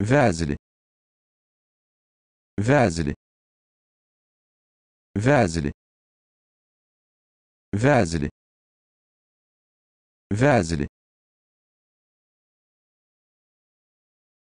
Wazelen. Wazelen. Wazelen. Wazelen. Wazelen.